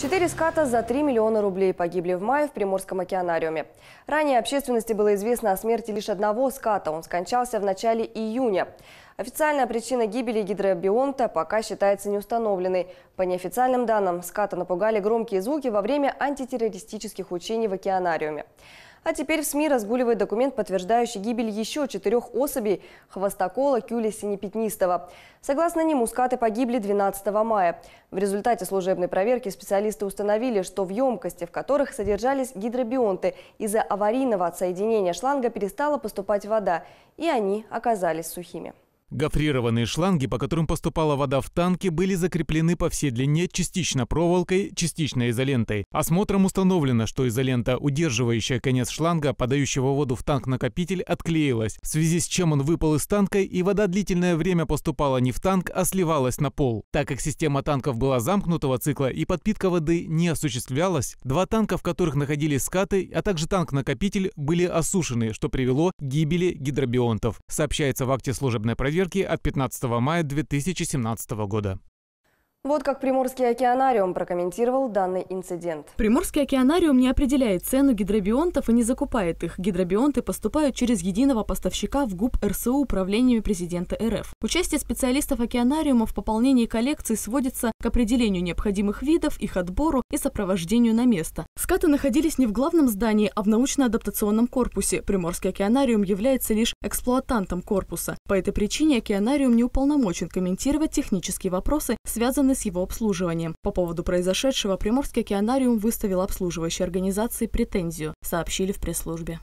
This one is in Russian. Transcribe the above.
Четыре ската за 3 миллиона рублей погибли в мае в Приморском океанариуме. Ранее общественности было известно о смерти лишь одного ската. Он скончался в начале июня. Официальная причина гибели гидробионта пока считается неустановленной. По неофициальным данным, ската напугали громкие звуки во время антитеррористических учений в океанариуме. А теперь в СМИ разгуливает документ, подтверждающий гибель еще четырех особей хвостокола Кюли Синепятнистого. Согласно нему, скаты погибли 12 мая. В результате служебной проверки специалисты установили, что в емкости, в которых содержались гидробионты, из-за аварийного отсоединения шланга перестала поступать вода, и они оказались сухими. Гофрированные шланги, по которым поступала вода в танки, были закреплены по всей длине частично проволокой, частично изолентой. Осмотром установлено, что изолента, удерживающая конец шланга, подающего воду в танк-накопитель, отклеилась, в связи с чем он выпал из танка, и вода длительное время поступала не в танк, а сливалась на пол. Так как система танков была замкнутого цикла и подпитка воды не осуществлялась, два танка, в которых находились скаты, а также танк-накопитель, были осушены, что привело к гибели гидробионтов, сообщается в акте служебной проверки фейерверки от 15 мая 2017 года. Вот как Приморский океанариум прокомментировал данный инцидент. Приморский океанариум не определяет цену гидробионтов и не закупает их. Гидробионты поступают через единого поставщика в ГУП РСУ управлениями президента РФ. Участие специалистов океанариума в пополнении коллекции сводится к определению необходимых видов, их отбору и сопровождению на место. Скаты находились не в главном здании, а в научно-адаптационном корпусе. Приморский океанариум является лишь эксплуатантом корпуса. По этой причине океанариум не уполномочен комментировать технические вопросы, связанные с его обслуживанием. По поводу произошедшего Приморский океанариум выставил обслуживающей организации претензию, сообщили в пресс-службе.